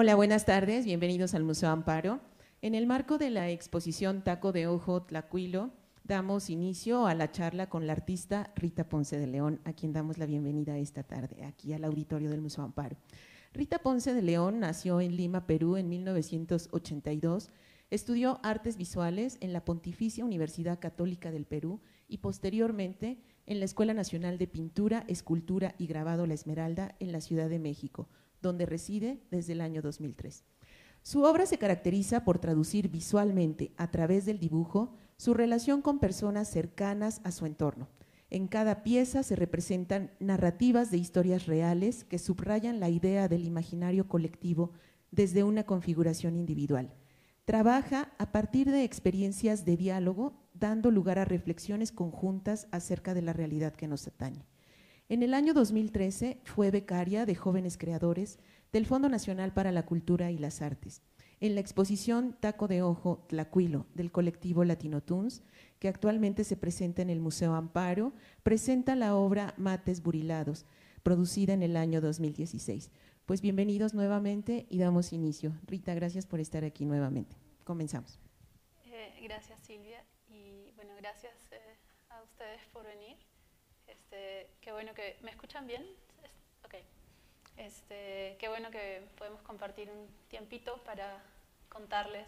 Hola, buenas tardes, bienvenidos al Museo Amparo. En el marco de la exposición Taco de Ojo Tlacuilo, damos inicio a la charla con la artista Rita Ponce de León, a quien damos la bienvenida esta tarde aquí al auditorio del Museo Amparo. Rita Ponce de León nació en Lima, Perú, en 1982. Estudió artes visuales en la Pontificia Universidad Católica del Perú y posteriormente en la Escuela Nacional de Pintura, Escultura y Grabado La Esmeralda en la Ciudad de México, donde reside desde el año 2003. Su obra se caracteriza por traducir visualmente, a través del dibujo, su relación con personas cercanas a su entorno. En cada pieza se representan narrativas de historias reales que subrayan la idea del imaginario colectivo desde una configuración individual. Trabaja a partir de experiencias de diálogo, dando lugar a reflexiones conjuntas acerca de la realidad que nos atañe. En el año 2013 fue becaria de jóvenes creadores del Fondo Nacional para la Cultura y las Artes en la exposición Taco de Ojo Tlacuilo del colectivo Latino Tunes, que actualmente se presenta en el Museo Amparo, presenta la obra Mates Burilados, producida en el año 2016. Pues bienvenidos nuevamente y damos inicio. Rita, gracias por estar aquí nuevamente. Comenzamos. Eh, gracias Silvia y bueno, gracias eh, a ustedes por venir. Este, qué bueno que... ¿Me escuchan bien? Ok. Este, qué bueno que podemos compartir un tiempito para contarles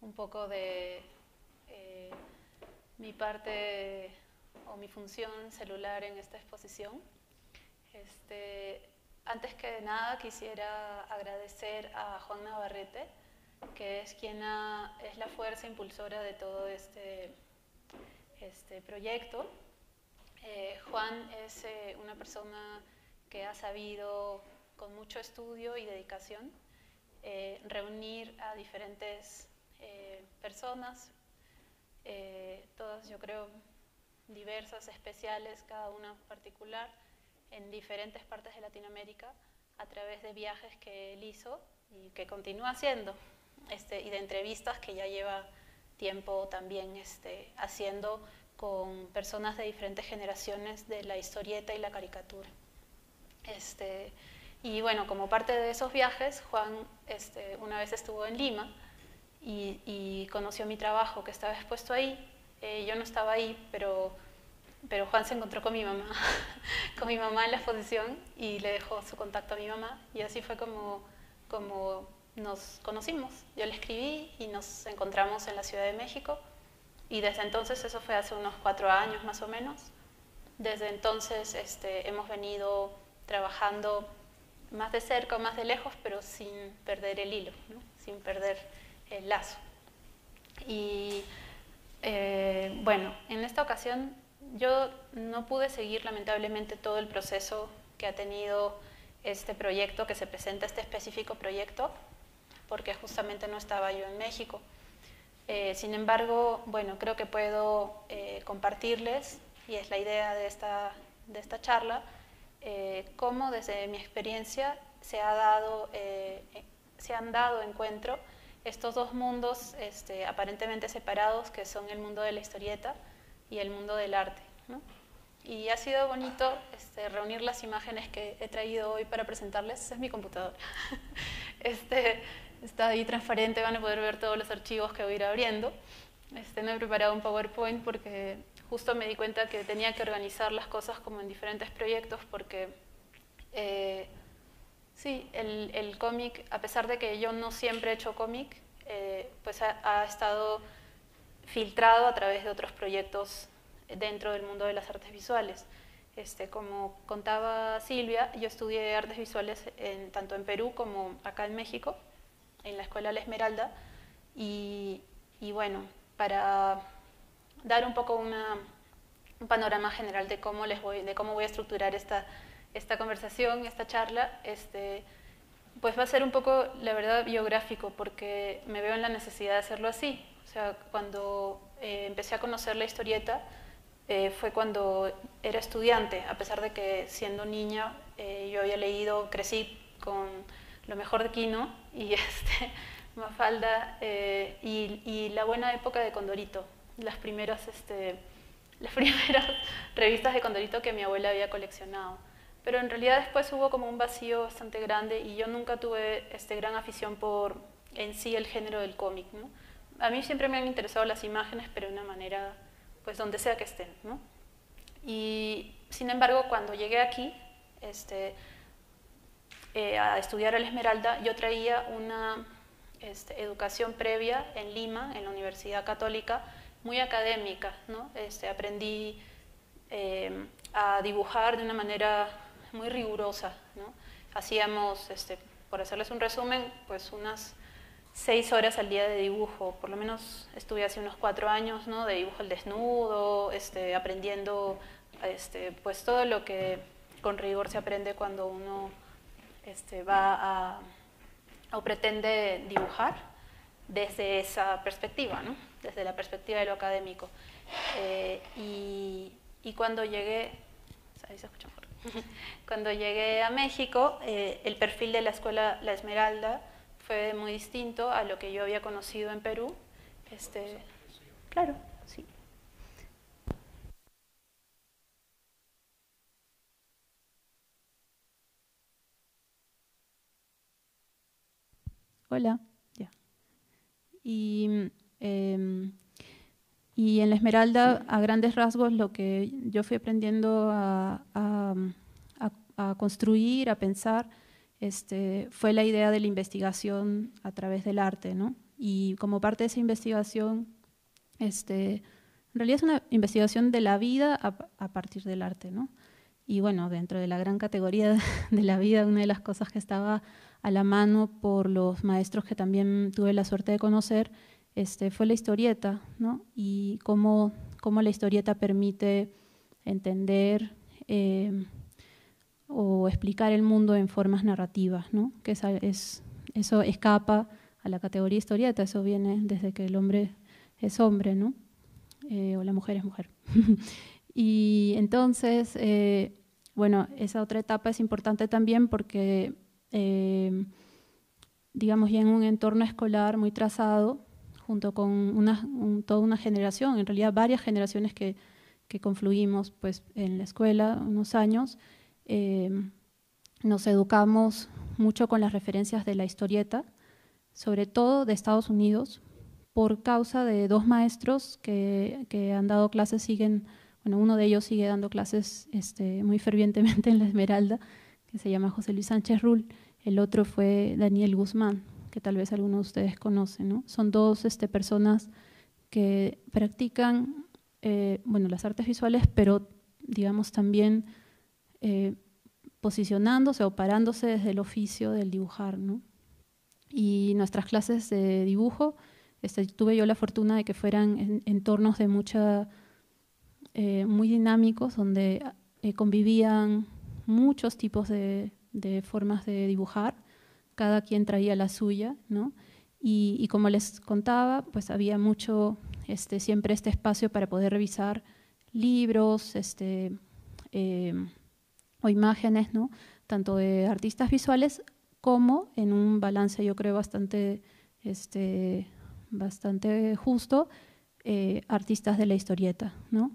un poco de eh, mi parte o mi función celular en esta exposición. Este, antes que nada quisiera agradecer a Juan Navarrete, que es quien es la fuerza impulsora de todo este, este proyecto. Eh, Juan es eh, una persona que ha sabido, con mucho estudio y dedicación, eh, reunir a diferentes personas, todas yo creo diversas, especiales, cada una particular, en diferentes partes de Latinoamérica, a través de viajes que él hizo y que continúa haciendo, este, y de entrevistas que ya lleva tiempo también este, haciendo con personas de diferentes generaciones de la historieta y la caricatura. Este, y bueno, como parte de esos viajes, Juan este, una vez estuvo en Lima y, conoció mi trabajo que estaba expuesto ahí. Eh, yo no estaba ahí, pero, pero Juan se encontró con mi mamá, con mi mamá en la exposición y le dejó su contacto a mi mamá. Y así fue como, como nos conocimos. Yo le escribí y nos encontramos en la Ciudad de México y desde entonces, eso fue hace unos cuatro años más o menos, desde entonces este, hemos venido trabajando más de cerca o más de lejos, pero sin perder el hilo, sin perder el lazo. Y eh, bueno, en esta ocasión yo no pude seguir lamentablemente todo el proceso que ha tenido este proyecto, que se presenta este específico proyecto, porque justamente no estaba yo en México. Eh, sin embargo, bueno, creo que puedo eh, compartirles, y es la idea de esta, de esta charla, eh, cómo desde mi experiencia se, ha dado, se han dado encuentro estos dos mundos este, aparentemente separados, que son el mundo de la historieta y el mundo del arte. Y ha sido bonito este, reunir las imágenes que he traído hoy para presentarles. es mi computadora. este, está ahí transparente, van a poder ver todos los archivos que voy a ir abriendo. Este, no he preparado un PowerPoint porque justo me di cuenta que tenía que organizar las cosas como en diferentes proyectos porque... Eh, sí, el, el cómic, a pesar de que yo no siempre he hecho cómic, eh, pues ha, estado filtrado a través de otros proyectos dentro del mundo de las artes visuales. Este, como contaba Silvia, yo estudié artes visuales en, tanto en Perú como acá en México en la Escuela La Esmeralda y, y bueno, para dar un poco una, un panorama general de cómo, les voy, de cómo voy a estructurar esta, esta conversación, esta charla, este, pues va a ser un poco, la verdad, biográfico, porque me veo en la necesidad de hacerlo así. O sea, cuando eh, empecé a conocer la historieta, eh, fue cuando era estudiante, a pesar de que siendo niña eh, yo había leído, crecí con lo mejor de Kino y este, Mafalda eh, y, la buena época de Condorito, las primeras, este, las primeras revistas de Condorito que mi abuela había coleccionado. Pero en realidad después hubo como un vacío bastante grande y yo nunca tuve este, gran afición por en sí el género del cómic. ¿no? A mí siempre me han interesado las imágenes, pero de una manera, pues donde sea que estén. ¿no? Y sin embargo, cuando llegué aquí, este, eh, a estudiar a la Esmeralda, yo traía una este, educación previa en Lima, en la Universidad Católica, muy académica. ¿no? Este, aprendí em, a dibujar de una manera muy rigurosa. Hacíamos, este, por hacerles un resumen, pues unas seis horas al día de dibujo, por lo menos estuve hace unos cuatro años, ¿no? De dibujo al desnudo, este, aprendiendo, este, pues todo lo que con rigor se aprende cuando uno este, va a, o pretende dibujar desde esa perspectiva, ¿no? desde la perspectiva de lo académico. Eh, y, cuando llegué, cuando llegué a México, eh, el perfil de la escuela La Esmeralda fue muy distinto a lo que yo había conocido en Perú. Este, claro, sí. Hola. Ya. Y, em, y, en la Esmeralda, a grandes rasgos, lo que yo fui aprendiendo a, a, a, a construir, a pensar, este, fue la idea de la investigación a través del arte, ¿no? Y como parte de esa investigación, este, en realidad es una investigación de la vida a, a, partir del arte, ¿no? Y bueno, dentro de la gran categoría de la vida, una de las cosas que estaba a la mano por los maestros que también tuve la suerte de conocer, este, fue la historieta, ¿no? Y cómo, cómo la historieta permite entender em, o explicar el mundo en formas narrativas, ¿no? Que es, eso escapa a la categoría historieta, eso viene desde que el hombre es hombre, ¿no? Eh, o la mujer es mujer. y entonces, eh, bueno, esa otra etapa es importante también porque Em, digamos, ya en un entorno escolar muy trazado, junto con toda una generación, en realidad varias generaciones que, confluimos pues, en la escuela unos años, em, nos educamos mucho con las referencias de la historieta, sobre todo de Estados Unidos, por causa de dos maestros que, han dado clases, siguen, bueno, uno de ellos sigue dando clases este, muy fervientemente en la Esmeralda, que se llama José Luis Sánchez Rull, el otro fue Daniel Guzmán, que tal vez algunos de ustedes conocen. ¿no? Son dos este, personas que practican eh, bueno, las artes visuales, pero digamos también eh, posicionándose o parándose desde el oficio del dibujar. ¿no? Y nuestras clases de dibujo, este, tuve yo la fortuna de que fueran en, entornos de mucha, eh, muy dinámicos, donde convivían muchos tipos de, formas de dibujar, cada quien traía la suya, ¿no? Y, como les contaba, pues había mucho, este, siempre este espacio para poder revisar libros este, em, o imágenes, ¿no? Tanto de artistas visuales como en un balance, yo creo, bastante, este, bastante justo, eh, artistas de la historieta, ¿no?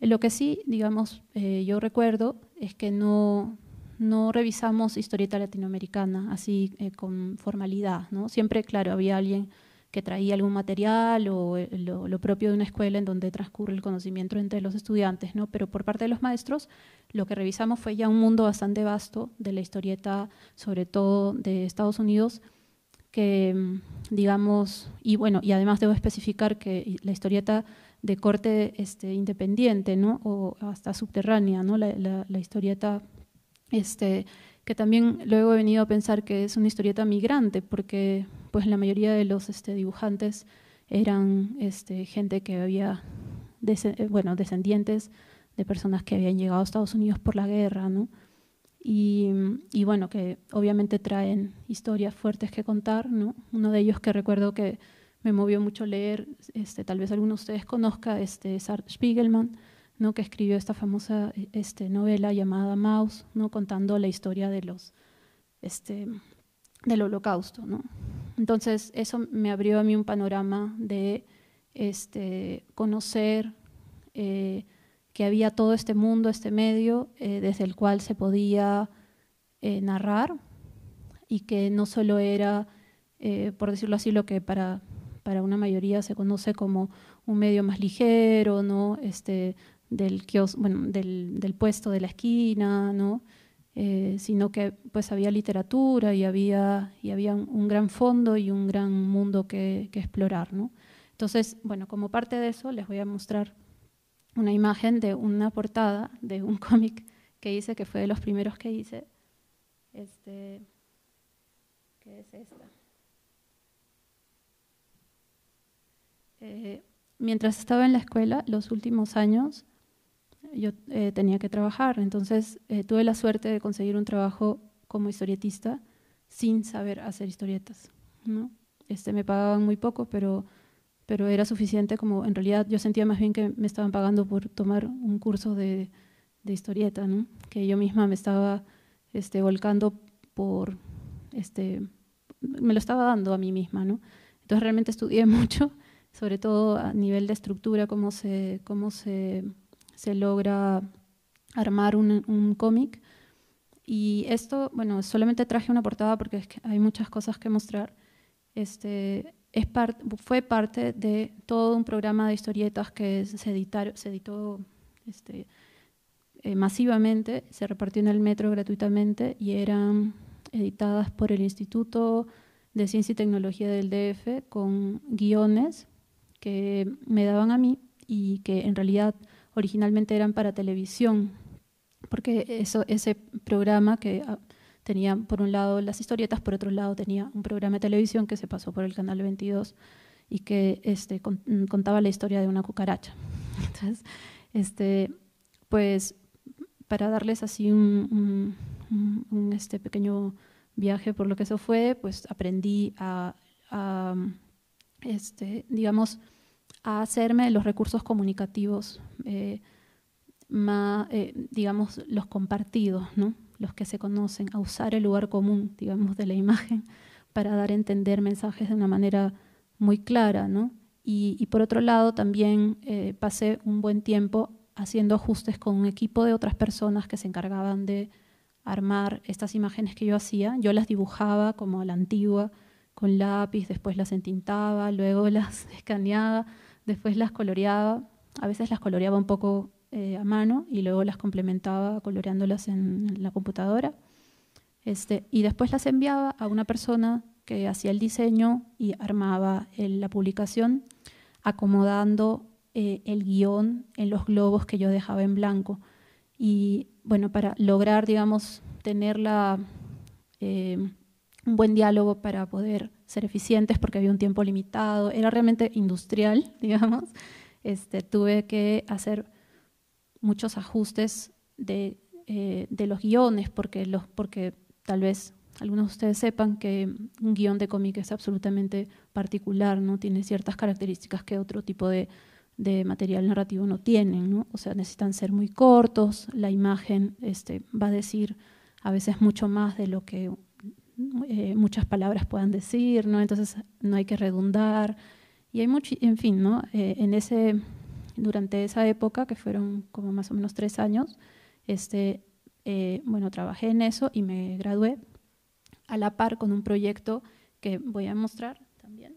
Lo que sí, digamos, eh, yo recuerdo es que no, no revisamos historieta latinoamericana así eh, con formalidad. ¿no? Siempre, claro, había alguien que traía algún material o eh, lo, lo, propio de una escuela en donde transcurre el conocimiento entre los estudiantes, ¿no? pero por parte de los maestros lo que revisamos fue ya un mundo bastante vasto de la historieta, sobre todo de Estados Unidos, que mm, digamos, y bueno, y además debo especificar que la historieta de corte este, independiente, ¿no? O hasta subterránea, ¿no? La, la historieta, este, que también luego he venido a pensar que es una historieta migrante, porque pues la mayoría de los este, dibujantes eran este, gente que había, eh, bueno, descendientes de personas que habían llegado a Estados Unidos por la guerra, ¿no? Y, y, bueno, que obviamente traen historias fuertes que contar, ¿no? Uno de ellos que recuerdo que me movió mucho leer, este, tal vez alguno de ustedes conozca, este, Spiegelman, ¿no? que escribió esta famosa este, novela llamada Maus, ¿no? contando la historia de los, este, del holocausto. ¿no? Entonces, eso me abrió a mí un panorama de este, conocer eh, que había todo este mundo, este medio, eh, desde el cual se podía eh, narrar y que no solo era, por decirlo así, lo que para para una mayoría se conoce como un medio más ligero, ¿no? Este, del, bueno, del, puesto de la esquina, ¿no? Eh, sino que pues había literatura y había, y un gran fondo y un gran mundo que, explorar. ¿no? Entonces, bueno, como parte de eso les voy a mostrar una imagen de una portada de un cómic que hice, que fue de los primeros que hice, este, es esta. Eh, mientras estaba en la escuela, los últimos años, yo eh, tenía que trabajar, entonces eh, tuve la suerte de conseguir un trabajo como historietista sin saber hacer historietas. ¿no? Este, me pagaban muy poco, pero, pero era suficiente como en realidad yo sentía más bien que me estaban pagando por tomar un curso de, de historieta, ¿no? que yo misma me estaba este, volcando por, este, me lo estaba dando a mí misma. ¿no? Entonces realmente estudié mucho sobre todo a nivel de estructura, cómo se, logra armar un, cómic. Y esto, bueno, solamente traje una portada porque hay muchas cosas que mostrar. Este, fue parte de todo un programa de historietas que se, se editó este, eh, masivamente, se repartió en el metro gratuitamente y eran editadas por el Instituto de Ciencia y Tecnología del DF con guiones que me daban a mí y que en realidad originalmente eran para televisión, porque eso, ese programa que ah, tenía por un lado las historietas, por otro lado tenía un programa de televisión que se pasó por el canal 22 y que este, mm, contaba la historia de una cucaracha. Entonces, este, pues para darles así un, este pequeño viaje por lo que eso fue, pues aprendí a, a este, digamos, a hacerme los recursos comunicativos, eh, más, eh, digamos, los compartidos, ¿no? los que se conocen, a usar el lugar común, digamos, de la imagen para dar a entender mensajes de una manera muy clara. ¿no? Y, por otro lado, también eh, pasé un buen tiempo haciendo ajustes con un equipo de otras personas que se encargaban de armar estas imágenes que yo hacía. Yo las dibujaba como a la antigua, con lápiz, después las entintaba, luego las escaneaba Después las coloreaba, a veces las coloreaba un poco eh, a mano y luego las complementaba coloreándolas en, la computadora. Este, y después las enviaba a una persona que hacía el diseño y armaba eh, la publicación, acomodando eh, el guión en los globos que yo dejaba en blanco. Y bueno, para lograr, digamos, tener la, un buen diálogo para poder ser eficientes porque había un tiempo limitado, era realmente industrial, digamos. Este, tuve que hacer muchos ajustes eh, de, los guiones porque, los, porque tal vez algunos de ustedes sepan que un guión de cómic es absolutamente particular, ¿no? tiene ciertas características que otro tipo de, material narrativo no tienen, ¿no? o sea, necesitan ser muy cortos, la imagen este, va a decir a veces mucho más de lo que eh, muchas palabras puedan decir, ¿no? Entonces no hay que redundar. Y hay mucho, en fin, ¿no? Eh, en ese, durante esa época, que fueron como más o menos tres años, este, eh, bueno, trabajé en eso y me gradué a la par con un proyecto que voy a mostrar también,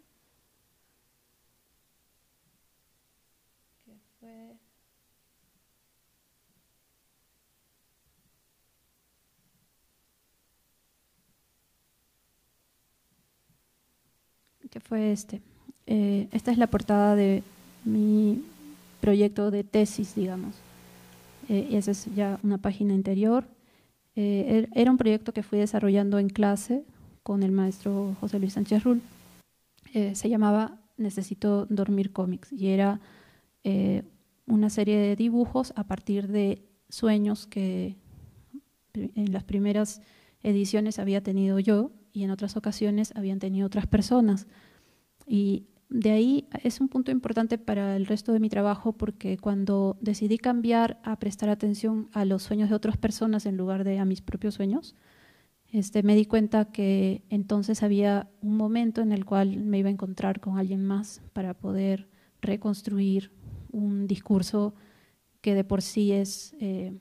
que fue este. Eh, esta es la portada de mi proyecto de tesis, digamos. Eh, y esa es ya una página interior. Eh, er, era un proyecto que fui desarrollando en clase con el maestro José Luis Sánchez Rull. se llamaba Necesito dormir cómics y era una serie de dibujos a partir de sueños que en las primeras ediciones había tenido yo y en otras ocasiones habían tenido otras personas. Y de ahí es un punto importante para el resto de mi trabajo porque cuando decidí cambiar a prestar atención a los sueños de otras personas en lugar de a mis propios sueños, este, me di cuenta que entonces había un momento en el cual me iba a encontrar con alguien más para poder reconstruir un discurso que de por sí es eh,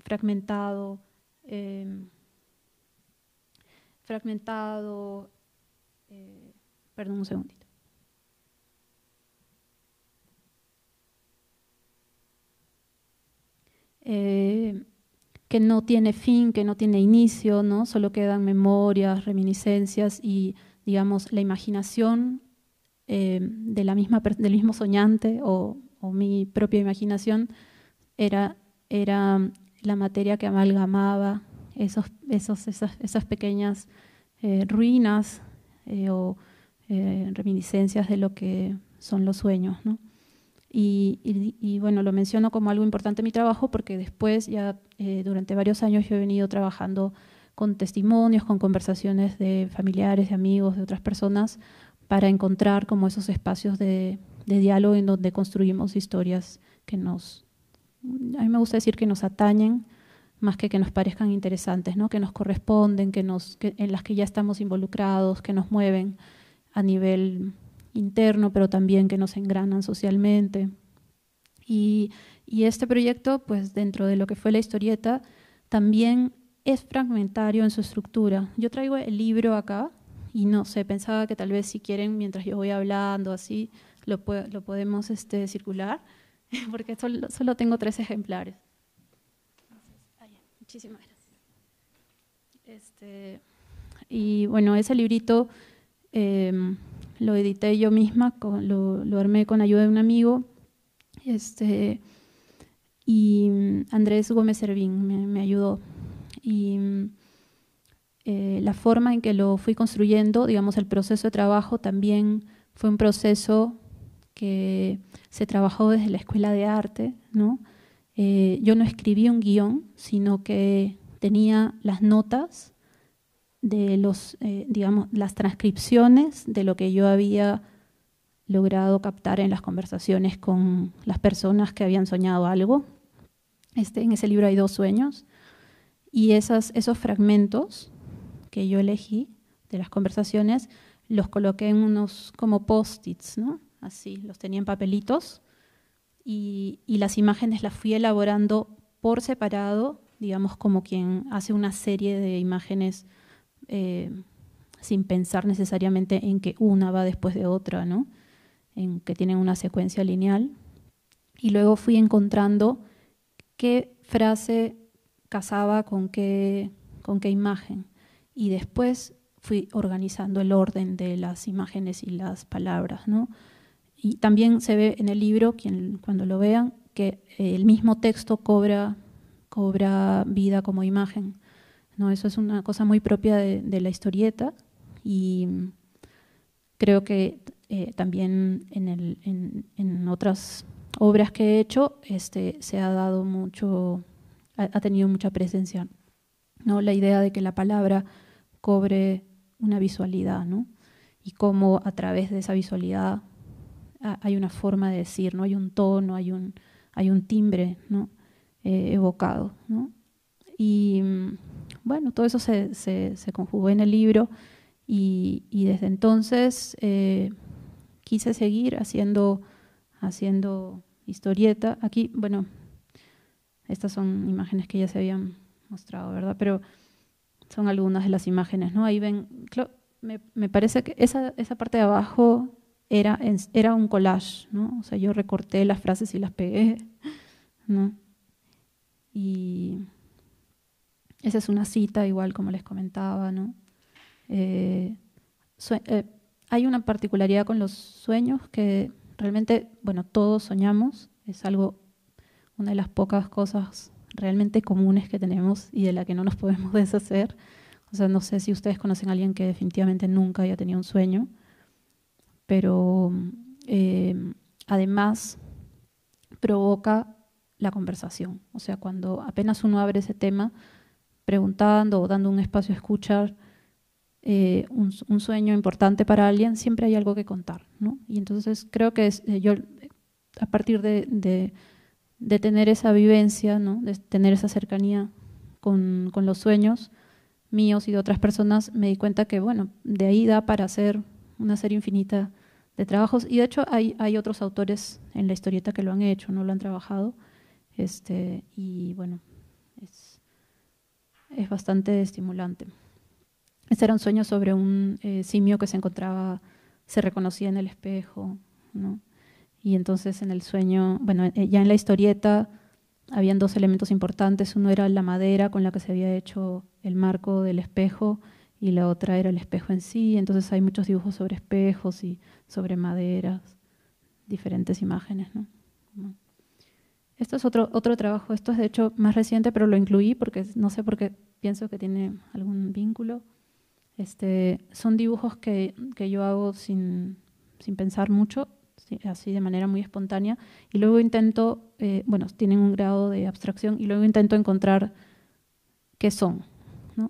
fragmentado, em, fragmentado. Eh, perdón un segundito. Eh, que no tiene fin, que no tiene inicio, ¿no? solo quedan memorias, reminiscencias y, digamos, la imaginación eh, de la misma, del mismo soñante o, o, mi propia imaginación era, era la materia que amalgamaba esos, esos, esas, esas pequeñas eh, ruinas eh, o eh, reminiscencias de lo que son los sueños. Y, bueno, lo menciono como algo importante en mi trabajo porque después ya durante varios años yo he venido trabajando con testimonios, con conversaciones de familiares, de amigos, de otras personas, para encontrar como esos espacios de diálogo en donde construimos historias que nos, a mí me gusta decir que nos atañen, más que que nos parezcan interesantes, ¿no? que nos corresponden, que nos, en las que ya estamos involucrados, que nos mueven a nivel interno, pero también que nos engranan socialmente. Y, este proyecto, pues dentro de lo que fue la historieta, también es fragmentario en su estructura. Yo traigo el libro acá y no sé, pensaba que tal vez si quieren, mientras yo voy hablando así, lo, podemos este, circular, porque solo tengo tres ejemplares. Muchísimas gracias. Este, y bueno, ese librito em, lo edité yo misma, con, lo, lo, armé con ayuda de un amigo. Este, y Andrés Gómez Servín me, ayudó. Y eh, la forma en que lo fui construyendo, digamos, el proceso de trabajo también fue un proceso que se trabajó desde la escuela de arte, ¿no? Eh, yo no escribí un guión, sino que tenía las notas de eh, las transcripciones de lo que yo había logrado captar en las conversaciones con las personas que habían soñado algo. Este, en ese libro hay dos sueños y esos fragmentos que yo elegí de las conversaciones los coloqué en unos como post-its, ¿no? Así, los tenía en papelitos y, las imágenes las fui elaborando por separado, digamos como quien hace una serie de imágenes eh, sin pensar necesariamente en que una va después de otra, ¿no? en que tienen una secuencia lineal. Y luego fui encontrando qué frase casaba con qué, con qué imagen. Y después fui organizando el orden de las imágenes y las palabras. ¿no? Y también se ve en el libro, quien, cuando lo vean, que eh, el mismo texto cobra, cobra vida como imagen. ¿no? Eso es una cosa muy propia de, la historieta y creo que eh, también en, en, otras obras que he hecho este, se ha dado mucho, ha, tenido mucha presencia. ¿no? La idea de que la palabra cobre una visualidad y cómo a través de esa visualidad Ah, hay una forma de decir, ¿no? Hay un tono, hay un, hay un timbre, ¿no? Eh, evocado, ¿no? Y mm, bueno, todo eso se, se, se conjugó en el libro y, y desde entonces eh, quise seguir haciendo, haciendo historieta. Aquí, bueno, estas son imágenes que ya se habían mostrado, ¿verdad? Pero son algunas de las imágenes, ¿no? Ahí ven, me, me parece que esa, esa parte de abajo era, era un collage, ¿no? O sea, yo recorté las frases y las pegué, ¿no? Y esa es una cita, igual como les comentaba, ¿no? Eh, eh, hay una particularidad con los sueños que realmente, bueno, todos soñamos, es algo, una de las pocas cosas realmente comunes que tenemos y de la que no nos podemos deshacer. O sea, no sé si ustedes conocen a alguien que definitivamente nunca haya tenido un sueño pero em, además provoca la conversación. O sea, cuando apenas uno abre ese tema, preguntando o dando un espacio a escuchar eh, un, sueño importante para alguien, siempre hay algo que contar. ¿no? Y entonces creo que eh, yo, a partir de, tener esa vivencia, ¿no? de tener esa cercanía con, con, los sueños míos y de otras personas, me di cuenta que, bueno, de ahí da para hacer una serie infinita de trabajos. Y de hecho hay, hay, otros autores en la historieta que lo han hecho, no lo han trabajado. Este, y bueno, es, es bastante estimulante. ese era un sueño sobre un eh, simio que se encontraba, se reconocía en el espejo, ¿no? Y entonces en el sueño, bueno, eh, ya en la historieta habían dos elementos importantes. Uno era la madera con la que se había hecho el marco del espejo y la otra era el espejo en sí. Entonces hay muchos dibujos sobre espejos y sobre maderas, diferentes imágenes. Esto es otro, otro trabajo, esto es de hecho más reciente, pero lo incluí porque no sé por qué pienso que tiene algún vínculo. Este, son dibujos que, que yo hago sin, pensar mucho, así de manera muy espontánea, y luego intento, eh, bueno, tienen un grado de abstracción, y luego intento encontrar qué son,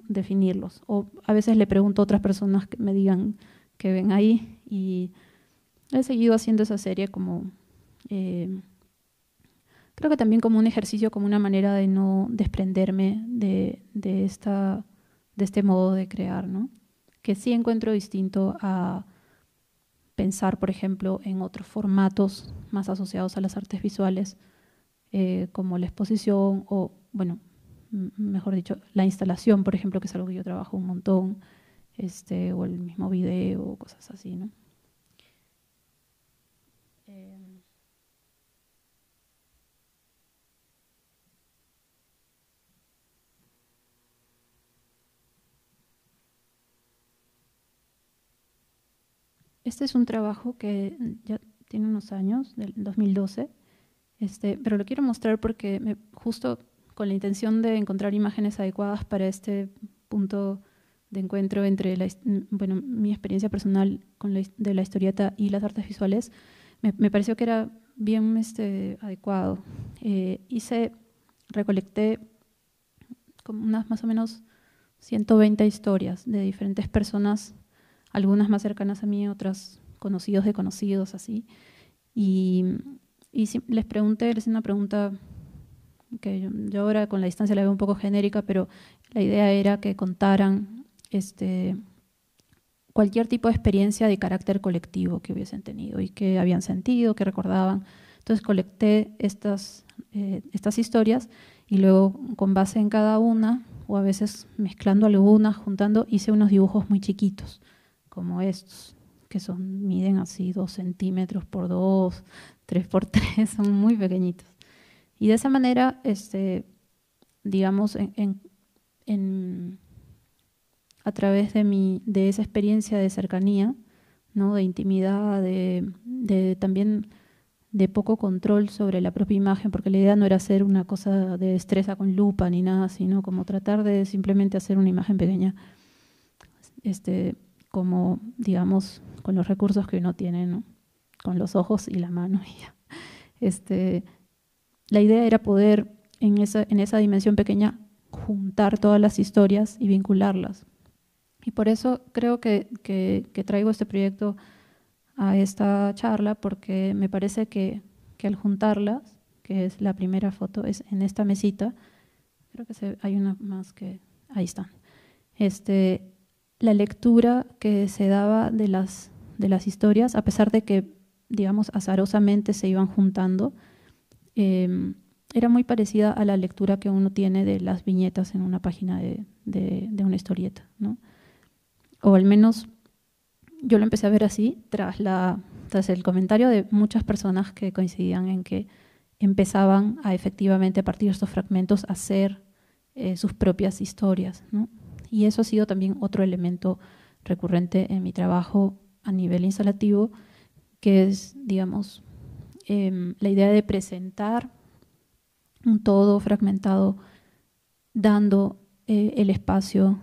definirlos. O a veces le pregunto a otras personas que me digan que ven ahí y he seguido haciendo esa serie como, eh, creo que también como un ejercicio, como una manera de no desprenderme de, esta, de este modo de crear, ¿no? que sí encuentro distinto a pensar, por ejemplo, en otros formatos más asociados a las artes visuales, eh, como la exposición o, bueno, mejor dicho, la instalación, por ejemplo, que es algo que yo trabajo un montón, este, o el mismo video, cosas así, ¿no? Em, este es un trabajo que mm, ya tiene unos años, del 2012, este, pero lo quiero mostrar porque me, justo con la intención de encontrar imágenes adecuadas para este punto de encuentro entre la, mm, bueno, mi experiencia personal con de la historieta y las artes visuales, me, me pareció que era bien este, adecuado. Eh, hice, recolecté como unas más o menos 120 historias de diferentes personas, algunas más cercanas a mí, otras conocidos de conocidos, así. Y, y les pregunté, les hice una pregunta yo, ahora con la distancia la veo un poco genérica, pero la idea era que contaran este, cualquier tipo de experiencia de carácter colectivo que hubiesen tenido y que habían sentido, que recordaban. Entonces colecté eh, estas, historias y luego con base en cada una, o a veces mezclando algunas, juntando, hice unos dibujos muy chiquitos, como estos, que son, miden así dos centímetros por dos, tres por tres, son muy pequeñitos. Y de esa manera, este, digamos, en, en, a través de, mi, de esa experiencia de cercanía, ¿no? de intimidad, de, de también de poco control sobre la propia imagen, porque la idea no era hacer una cosa de destreza con lupa ni nada, sino como tratar de simplemente hacer una imagen pequeña, este, como digamos, con los recursos que uno tiene, con los ojos y la mano y Este, la idea era poder en esa, en esa dimensión pequeña juntar todas las historias y vincularlas. Y por eso creo que, que, traigo este proyecto a esta charla, porque me parece que, que, al juntarlas, que es la primera foto, es en esta mesita, creo que hay una más que, ahí están, este, la lectura que se daba de las, de las historias, a pesar de que, digamos, azarosamente se iban juntando, Em, era muy parecida a la lectura que uno tiene de las viñetas en una página de, de, una historieta, ¿no? O al menos yo lo empecé a ver así tras, la, tras el comentario de muchas personas que coincidían en que empezaban a efectivamente a partir de estos fragmentos a hacer eh, sus propias historias. ¿no? Y eso ha sido también otro elemento recurrente en mi trabajo a nivel instalativo, que es, digamos, Em, la idea de presentar un todo fragmentado, dando eh, el espacio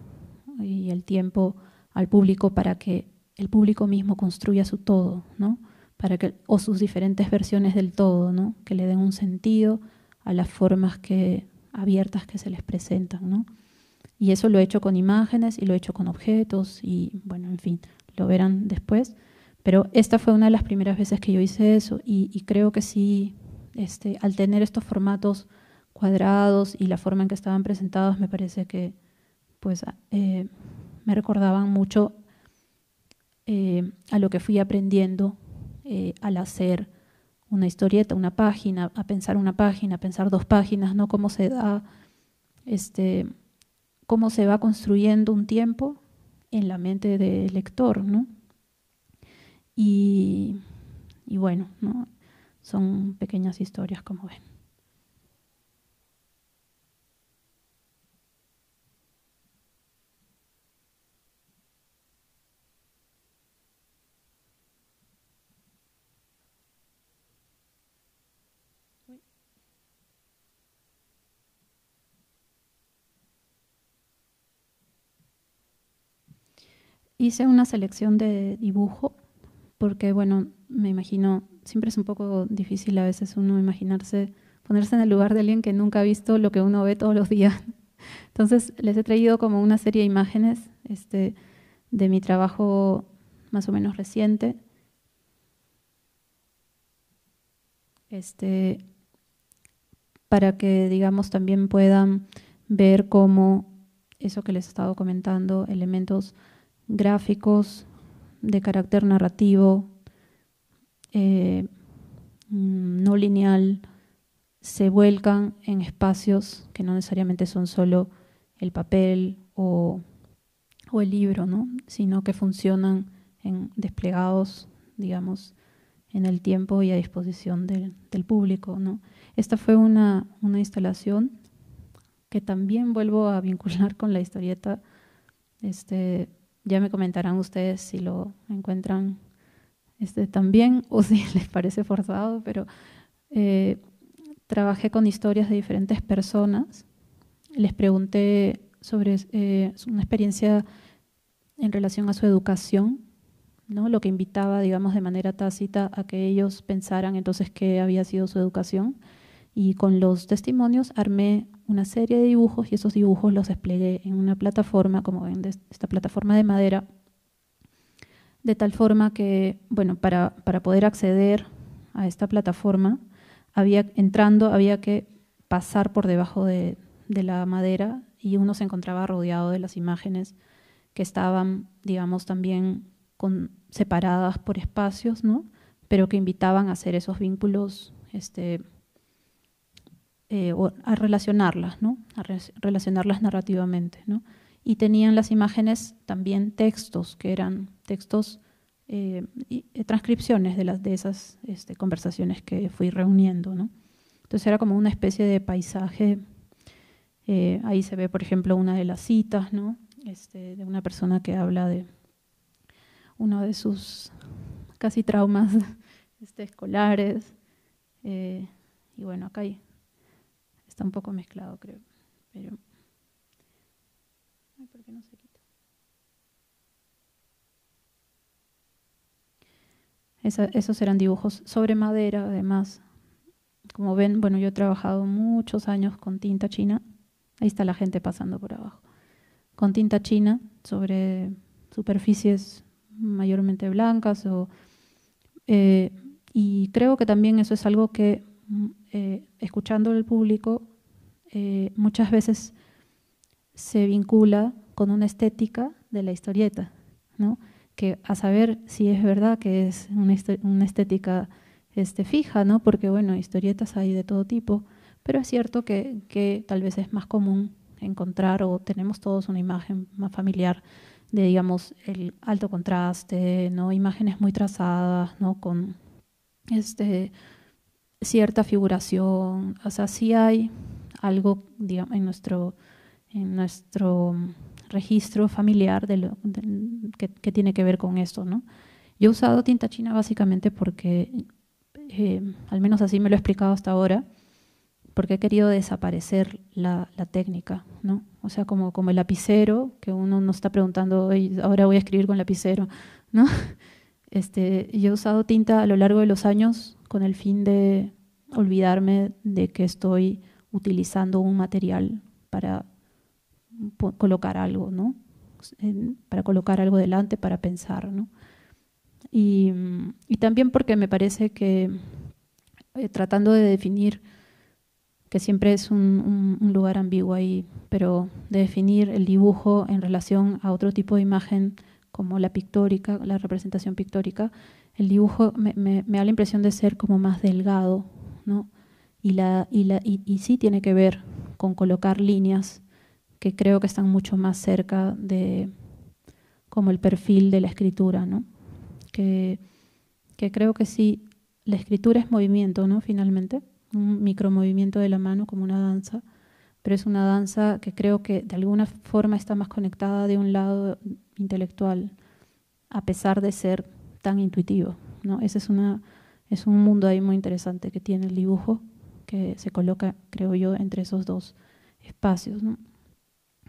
y el tiempo al público para que el público mismo construya su todo, ¿no? Para que, o sus diferentes versiones del todo, ¿no? que le den un sentido a las formas que, abiertas que se les presentan. ¿no? Y eso lo he hecho con imágenes y lo he hecho con objetos y, bueno, en fin, lo verán después. Pero esta fue una de las primeras veces que yo hice eso y, creo que sí, este, al tener estos formatos cuadrados y la forma en que estaban presentados, me parece que pues, ah, eh, me recordaban mucho eh, a lo que fui aprendiendo eh, al hacer una historieta, una página, a pensar una página, a pensar dos páginas, ¿no? Cómo se da, este, cómo se va construyendo un tiempo en la mente del lector, ¿no? Y, y bueno, ¿no? son pequeñas historias como ven. hice una selección de dibujo porque bueno, me imagino, siempre es un poco difícil a veces uno imaginarse, ponerse en el lugar de alguien que nunca ha visto lo que uno ve todos los días. Entonces les he traído como una serie de imágenes este, de mi trabajo más o menos reciente. Este, para que digamos también puedan ver cómo eso que les he estado comentando, elementos gráficos, de carácter narrativo, eh, mm, no lineal, se vuelcan en espacios que no necesariamente son solo el papel o, o el libro, ¿no? sino que funcionan en desplegados, digamos, en el tiempo y a disposición del, del público. ¿no? Esta fue una, una, instalación que también vuelvo a vincular con la historieta, este, ya me comentarán ustedes si lo encuentran este, también o si les parece forzado, pero eh, trabajé con historias de diferentes personas. Les pregunté sobre eh, una experiencia en relación a su educación, ¿no? lo que invitaba, digamos, de manera tácita a que ellos pensaran entonces qué había sido su educación y con los testimonios armé una serie de dibujos y esos dibujos los desplegué en una plataforma, como ven, esta plataforma de madera, de tal forma que, bueno, para, para poder acceder a esta plataforma, había, entrando había que pasar por debajo de, la madera y uno se encontraba rodeado de las imágenes que estaban, digamos, también con, separadas por espacios, ¿no? pero que invitaban a hacer esos vínculos este, eh, a relacionarlas, ¿no? a relacionarlas narrativamente. ¿no? Y tenían las imágenes también textos, que eran textos, eh, y, eh, transcripciones de, las, de esas este, conversaciones que fui reuniendo. ¿no? Entonces era como una especie de paisaje. ahí se ve, por ejemplo, una de las citas ¿no? Este, de una persona que habla de uno de sus casi traumas este, escolares. y bueno, acá hay Está un poco mezclado, creo. Pero. no se quita? esos eran dibujos sobre madera, además. Como ven, bueno, yo he trabajado muchos años con tinta china. Ahí está la gente pasando por abajo. Con tinta china sobre superficies mayormente blancas eh, y creo que también eso es algo que eh, escuchando al público, eh, muchas veces se vincula con una estética de la historieta, ¿no? que a saber si es verdad que es una, estética este, fija, ¿no? porque bueno, historietas hay de todo tipo, pero es cierto que, que, tal vez es más común encontrar o tenemos todos una imagen más familiar de, digamos, el alto contraste, ¿no? imágenes muy trazadas, ¿no? con este, cierta figuración, o sea, si hay algo, en nuestro, en nuestro registro familiar que, tiene que ver con esto, ¿no? Yo he usado tinta china básicamente porque, eh, al menos así me lo he explicado hasta ahora, porque he querido desaparecer la, técnica, ¿no? O sea, como, como el lapicero, que uno nos está preguntando, ahora voy a escribir con lapicero, ¿no? Este, yo he usado tinta a lo largo de los años con el fin de olvidarme de que estoy utilizando un material para colocar algo, ¿no? para colocar algo delante, para pensar, ¿no? Y, también porque me parece que eh, tratando de definir, que siempre es un, un, un, lugar ambiguo ahí, pero de definir el dibujo en relación a otro tipo de imagen como la pictórica, la representación pictórica, el dibujo me, da la impresión de ser como más delgado, ¿no? Y, sí tiene que ver con colocar líneas que creo que están mucho más cerca de como el perfil de la escritura, ¿no? Que, que creo que sí, la escritura es movimiento, ¿no? Finalmente, un micromovimiento de la mano como una danza, pero es una danza que creo que de alguna forma está más conectada de un lado intelectual, a pesar de ser tan intuitivo. ¿no? Ese es, una, es un mundo ahí muy interesante que tiene el dibujo, que se coloca, creo yo, entre esos dos espacios.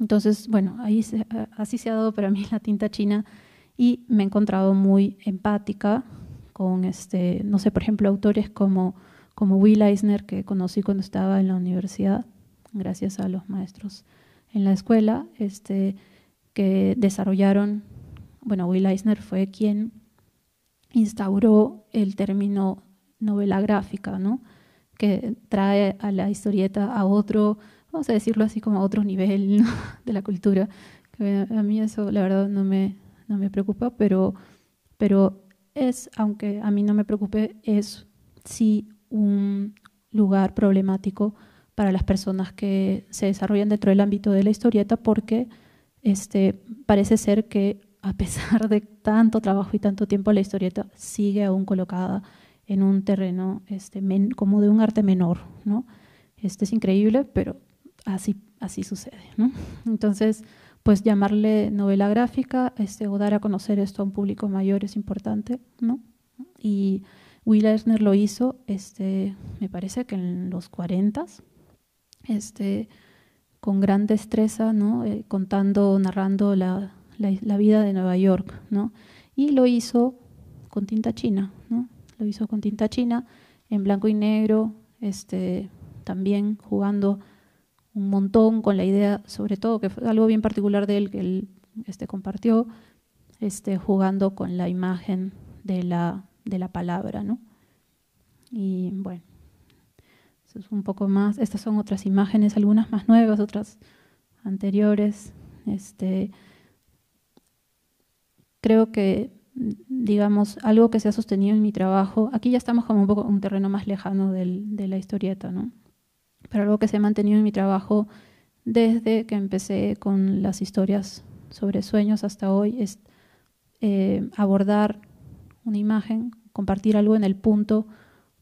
Entonces, bueno, ahí así se ha dado para mí la tinta china y me he encontrado muy empática con, este, no sé, por ejemplo, autores como, como Will Eisner, que conocí cuando estaba en la universidad, gracias a los maestros en la escuela, este, que desarrollaron, bueno, Will Eisner fue quien instauró el término novela gráfica, ¿no? que trae a la historieta a otro, vamos a decirlo así, como a otro nivel de la cultura. a mí eso, la verdad, no me, me preocupa, pero, pero es, aunque a mí no me preocupe, es sí un lugar problemático para las personas que se desarrollan dentro del ámbito de la historieta porque este, parece ser que a pesar de tanto trabajo y tanto tiempo, la historieta sigue aún colocada en un terreno este, como de un arte menor, ¿no? Este es increíble, pero así, así sucede, Entonces, pues llamarle novela gráfica este, o dar a conocer esto a un público mayor es importante, ¿no? Y Will Eisner lo hizo, este, me parece que en los 40, este, con gran destreza, ¿no? Eh, contando, narrando la, la, vida de Nueva York, ¿no? Y lo hizo con tinta china, ¿no? Lo hizo con tinta china, en blanco y negro, este, también jugando un montón con la idea, sobre todo, que fue algo bien particular de él que él este, compartió, este, jugando con la imagen de la, de la palabra, ¿no? Y bueno, eso es un poco más. Estas son otras imágenes, algunas más nuevas, otras anteriores. Este, creo que, digamos, algo que se ha sostenido en mi trabajo, aquí ya estamos como un poco un terreno más lejano del, de la historieta, ¿no? Pero algo que se ha mantenido en mi trabajo desde que empecé con las historias sobre sueños hasta hoy es eh, abordar una imagen, compartir algo en el punto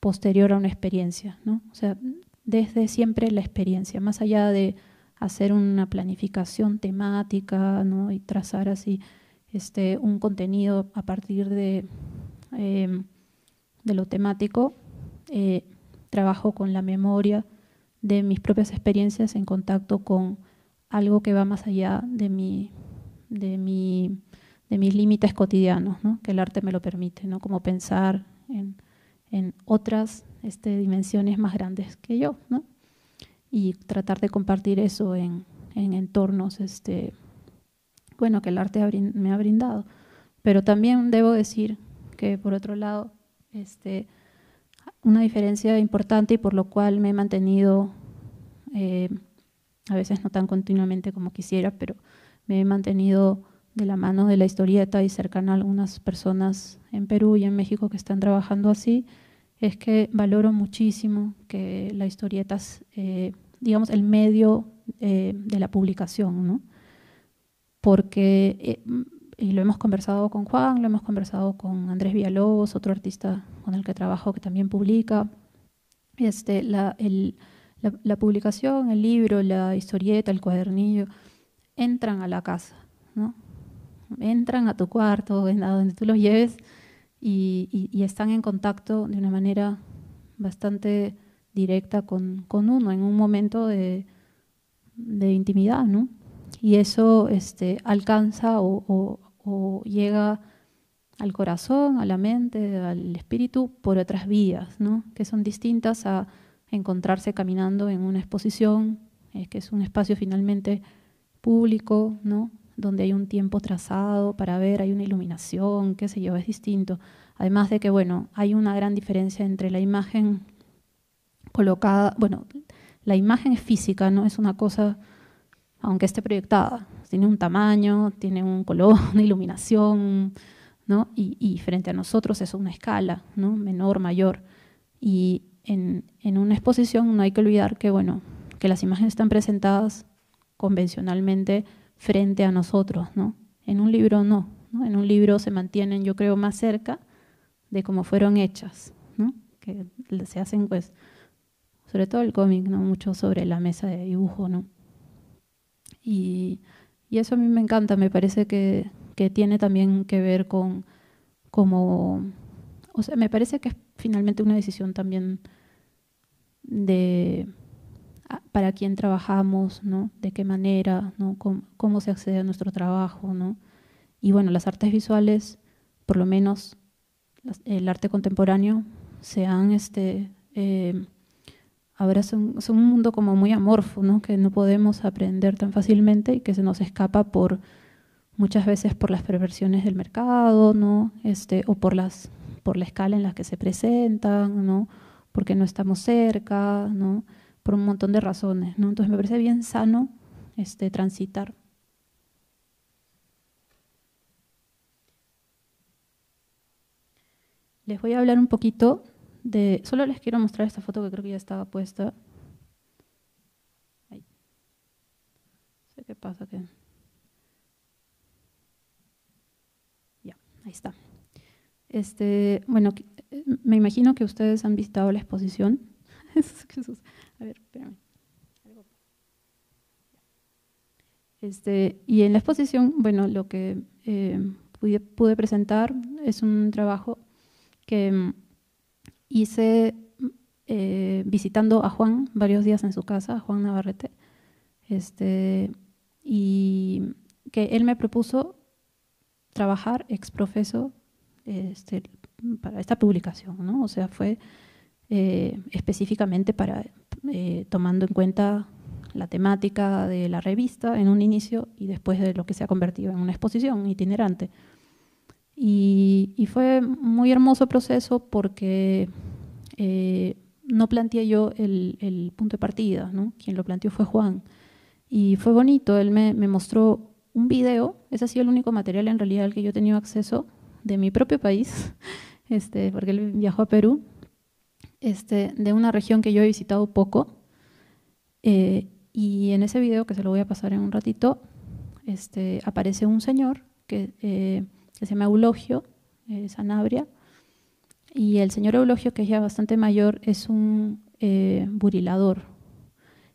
posterior a una experiencia, ¿no? O sea, desde siempre la experiencia, más allá de hacer una planificación temática, ¿no? Y trazar así este, un contenido a partir de, em, lo temático. Eh, trabajo con la memoria de mis propias experiencias en contacto con algo que va más allá de, mis límites cotidianos, que el arte me lo permite, como pensar en, otras este, dimensiones más grandes que yo, y tratar de compartir eso en, entornos este, bueno, que el arte me ha brindado. Pero también debo decir que, por otro lado, este, una diferencia importante y por lo cual me he mantenido, eh, a veces no tan continuamente como quisiera, pero me he mantenido de la mano de la historieta y cercana a algunas personas en Perú y en México que están trabajando así, es que valoro muchísimo que la historieta es, eh, digamos, el medio eh, de la publicación, ¿no? porque, eh, mm, y lo hemos conversado con Juan, lo hemos conversado con Andrés Villalobos, otro artista con el que trabajo que también publica, este, la, el, la, publicación, el libro, la historieta, el cuadernillo, entran a la casa, ¿no? entran a tu cuarto, a donde tú los lleves, y, y, y, están en contacto de una manera bastante directa con, con uno en un momento de, de intimidad, ¿no? y eso este, alcanza o, llega al corazón, a la mente, al espíritu por otras vías, ¿no? que son distintas a encontrarse caminando en una exposición, eh, que es un espacio finalmente público, ¿no? donde hay un tiempo trazado para ver, hay una iluminación, qué sé yo, es distinto. Además de que, bueno, hay una gran diferencia entre la imagen colocada, bueno, la imagen es física, ¿no? Es una cosa aunque esté proyectada. Tiene un tamaño, tiene un color, una iluminación, ¿no? Y, frente a nosotros es una escala, ¿no? Menor, mayor. Y en, una exposición no hay que olvidar que, bueno, que las imágenes están presentadas convencionalmente frente a nosotros, ¿no? En un libro no, ¿no? En un libro se mantienen, yo creo, más cerca de cómo fueron hechas, ¿no? Que se hacen, pues, sobre todo el cómic, ¿no? Mucho sobre la mesa de dibujo, ¿no? Y, eso a mí me encanta, me parece que, que tiene también que ver con cómo, o sea, me parece que es finalmente una decisión también de para quién trabajamos, ¿no? De qué manera, ¿no? Cómo, se accede a nuestro trabajo, ¿no? Y bueno, las artes visuales, por lo menos el arte contemporáneo, se han este, eh, ahora es un mundo como muy amorfo, que no podemos aprender tan fácilmente y que se nos escapa por muchas veces por las perversiones del mercado, ¿no? este, o por, las, por la escala en la que se presentan, porque no estamos cerca, por un montón de razones. Entonces me parece bien sano este, transitar. Les voy a hablar un poquito de... Solo les quiero mostrar esta foto que creo que ya estaba puesta. Ahí. qué pasa que... Ya, ahí está. Este, bueno, eh, me imagino que ustedes han visitado la exposición. A ver, espérame. Este, y en la exposición, bueno, lo que eh, pude, presentar es un trabajo que mm, hice eh, visitando a Juan varios días en su casa, a Juan Navarrete, este, y que él me propuso trabajar exprofeso este, para esta publicación, ¿no? O sea, fue eh, específicamente para eh, tomando en cuenta la temática de la revista en un inicio y después de lo que se ha convertido en una exposición itinerante. Y, fue muy hermoso proceso porque eh, no planteé yo el, punto de partida, ¿no? Quien lo planteó fue Juan. Y fue bonito, él me, mostró un video, ese ha sido el único material en realidad al que yo he tenido acceso de mi propio país, este, porque él viajó a Perú, este, de una región que yo he visitado poco. Eh, y en ese video, que se lo voy a pasar en un ratito, este, aparece un señor que eh, se llama Eulogio eh, Sanabria. Y el señor Eulogio, que es ya bastante mayor, es un eh, burilador.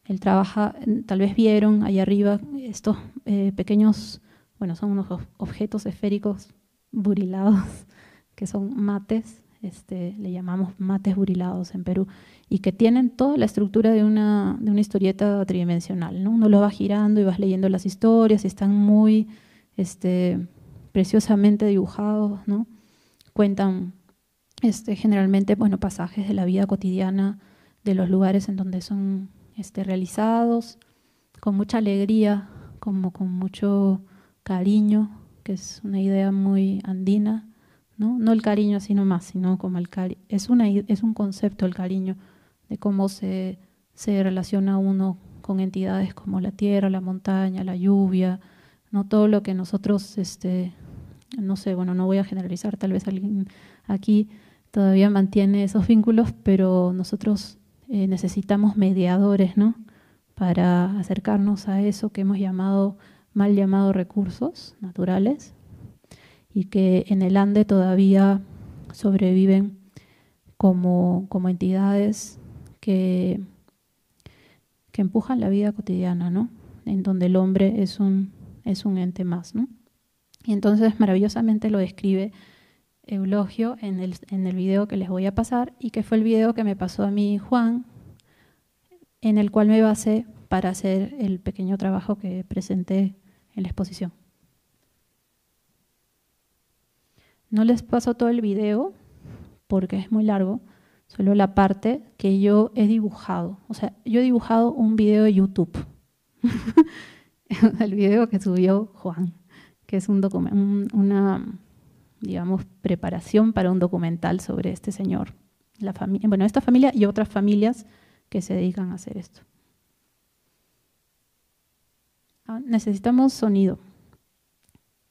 Él trabaja, tal vez vieron ahí arriba estos eh, pequeños, bueno, son unos objetos esféricos burilados, que son mates, este, le llamamos mates burilados en Perú, y que tienen toda la estructura de una, de una historieta tridimensional. ¿no? Uno lo va girando y vas leyendo las historias y están muy este, preciosamente dibujados, ¿no? Cuentan este, generalmente, bueno, pasajes de la vida cotidiana, de los lugares en donde son este, realizados, con mucha alegría, como con mucho cariño, que es una idea muy andina, ¿no? No el cariño así nomás, sino como el cari, Es, una, es un concepto el cariño, de cómo se, se relaciona uno con entidades como la tierra, la montaña, la lluvia, no todo lo que nosotros, este, no sé, bueno, no voy a generalizar, tal vez alguien aquí todavía mantiene esos vínculos, pero nosotros eh, necesitamos mediadores, ¿no? Para acercarnos a eso que hemos llamado, mal llamado recursos naturales, y que en el Ande todavía sobreviven como, como entidades que, que empujan la vida cotidiana, ¿no? En donde el hombre es un es un ente más. Y entonces maravillosamente lo describe Eulogio en el, en el video que les voy a pasar y que fue el video que me pasó a mí Juan, en el cual me basé para hacer el pequeño trabajo que presenté en la exposición. No les paso todo el video porque es muy largo, solo la parte que yo he dibujado. O sea, yo he dibujado un video de YouTube. el video que subió Juan, que es un una, digamos, preparación para un documental sobre este señor. La bueno, esta familia y otras familias que se dedican a hacer esto. Ah, necesitamos sonido.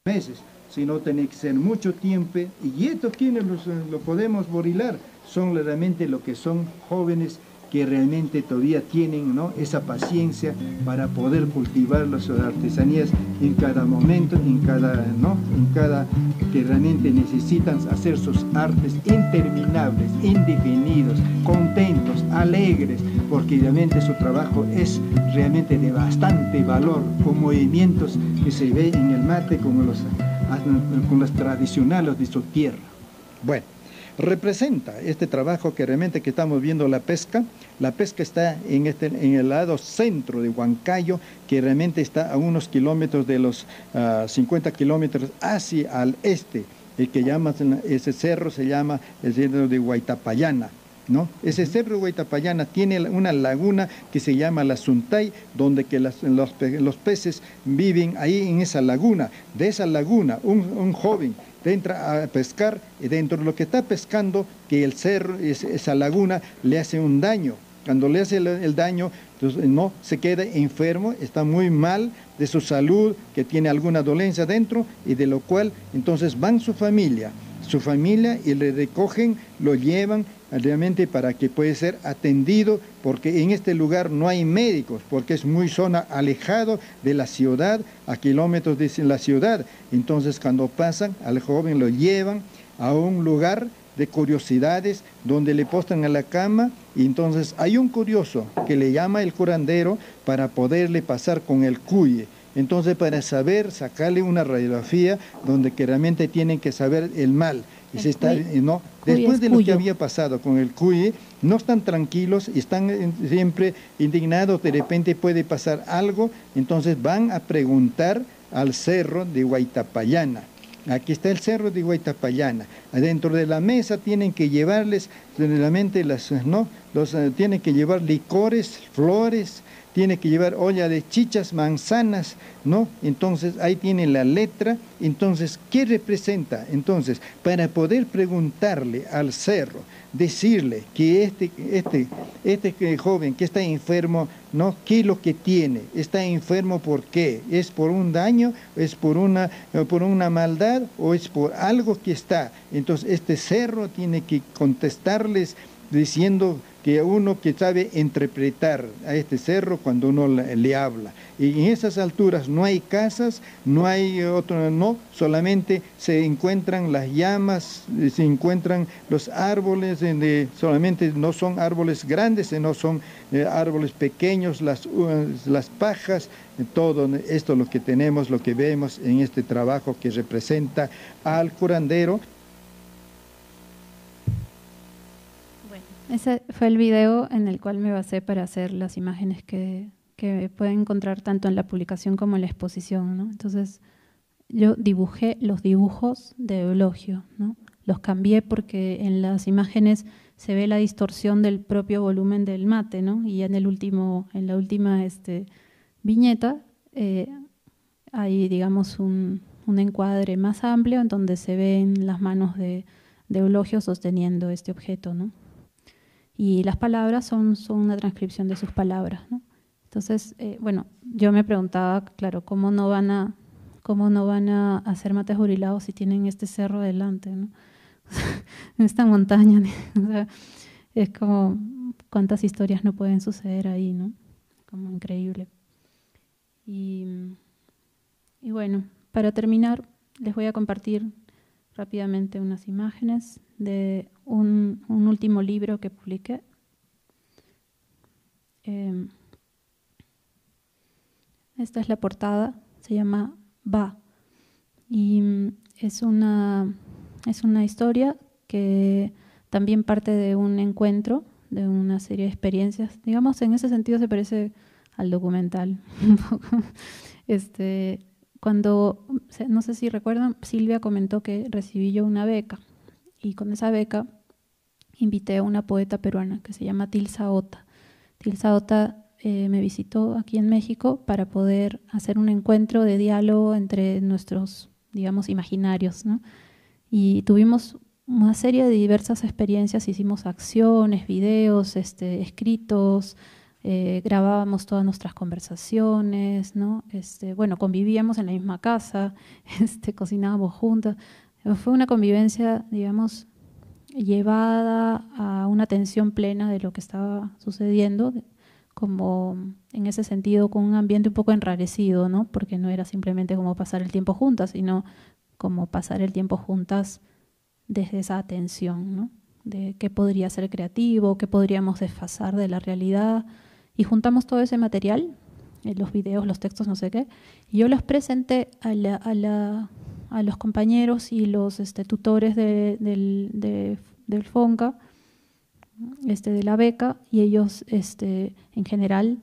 Meses, no tiene que ser mucho tiempo, y esto quienes lo podemos borilar son realmente lo que son jóvenes que realmente todavía tienen ¿no? esa paciencia para poder cultivar las artesanías en cada momento, en cada, ¿no? en cada que realmente necesitan hacer sus artes interminables, indefinidos, contentos, alegres, porque realmente su trabajo es realmente de bastante valor, con movimientos que se ve en el mate como los, ah, con los tradicionales de su tierra. Bueno representa este trabajo que realmente que estamos viendo la pesca. La pesca está en, este, en el lado centro de Huancayo, que realmente está a unos kilómetros de los 50 ah, kilómetros hacia al este. El que llama, ese cerro se llama el cerro de Huaytapayana. ¿No? Ese cerro de tiene una laguna que se llama la Suntay, donde que los, peces viven ahí en esa laguna. De esa laguna, un joven ...entra a pescar y eh, dentro de lo que está pescando, que el cerro, esa laguna, le hace un daño. Cuando le hace el, daño, pues, eh, no se queda enfermo, está muy mal de su salud, que tiene alguna dolencia dentro y de lo cual entonces van su familia, su familia y le recogen, lo llevan realmente para que puede ser atendido, porque en este lugar no hay médicos, porque es muy zona alejado de la ciudad, a kilómetros de la ciudad. Entonces cuando pasan, al joven lo llevan a un lugar de curiosidades donde le postan a la cama y entonces hay un curioso que le llama el curandero para poderle pasar con el cuye. Entonces para saber, sacarle una radiografía donde que realmente tienen que saber el mal. ¿no? Después de lo que había pasado con el CUI, no están tranquilos, están eh, siempre indignados, de repente puede pasar algo, entonces van a preguntar al cerro de Guaitapayana. Aquí está el cerro de Guaitapayana. Adentro de la mesa tienen que llevarles, generalmente las, ¿no? Los, eh, tienen que llevar licores, flores, tiene que llevar olla de chichas, manzanas, ¿no? Entonces ahí tiene la letra, entonces, ¿qué representa? Entonces, para poder preguntarle al cerro, decirle que este, este, este eh, joven que está enfermo, ¿no? ¿Qué es lo que tiene? ¿Está enfermo por qué? ¿Es por un daño? ¿Es por una, eh, por una maldad? ¿O es por algo que está? Entonces, este cerro tiene que contestarles diciendo que uno que sabe interpretar a este cerro cuando uno le, habla. Y en esas alturas no hay casas, no hay otro, no, solamente se encuentran las llamas, se encuentran los árboles, solamente no son árboles grandes, no son eh, árboles pequeños, las, las pajas, todo esto lo que tenemos, lo que vemos en este trabajo que representa al curandero. Ese fue el video en el cual me basé para hacer las imágenes que, que pueden encontrar tanto en la publicación como en la exposición. ¿no? Entonces, yo dibujé los dibujos de Eulogio. ¿no? Los cambié porque en las imágenes se ve la distorsión del propio volumen del mate, ¿no? Y en el último, en la última este, viñeta eh, hay, digamos, un, un, encuadre más amplio en donde se ven las manos de, de Eulogio sosteniendo este objeto, ¿no? y las palabras son, son una transcripción de sus palabras. Entonces, eh, bueno, yo me preguntaba, claro, ¿cómo no van a, cómo no van a hacer mates burilados si tienen este cerro delante, ¿no? en esta montaña? es como cuántas historias no pueden suceder ahí, ¿no? Como increíble. y bueno, para terminar, les voy a compartir rápidamente unas imágenes de un, último libro que publiqué. Em, esta es la portada, se llama Va. Y mm, es una, es una historia que también parte de un encuentro, de una serie de experiencias. Digamos, en ese sentido se parece al documental este, cuando, no sé si recuerdan, Silvia comentó que recibí yo una beca y con esa beca invité a una poeta peruana que se llama Tilsa Ota. Tilsa Ota eh, me visitó aquí en México para poder hacer un encuentro de diálogo entre nuestros, digamos, imaginarios. ¿no? Y tuvimos una serie de diversas experiencias, hicimos acciones, videos, este, escritos, eh, grabábamos todas nuestras conversaciones, ¿no? Este, bueno, convivíamos en la misma casa, este, cocinábamos juntas. Fue una convivencia, digamos, llevada a una atención plena de lo que estaba sucediendo, como en ese sentido con un ambiente un poco enrarecido, ¿no? Porque no era simplemente como pasar el tiempo juntas, sino como pasar el tiempo juntas desde esa atención, ¿no? De qué podría ser creativo, qué podríamos desfasar de la realidad. Y juntamos todo ese material, eh, los videos, los textos, no sé qué, y yo los presenté a la a los compañeros y los este, tutores de, del, FONCA, este, de la beca, y ellos este, en general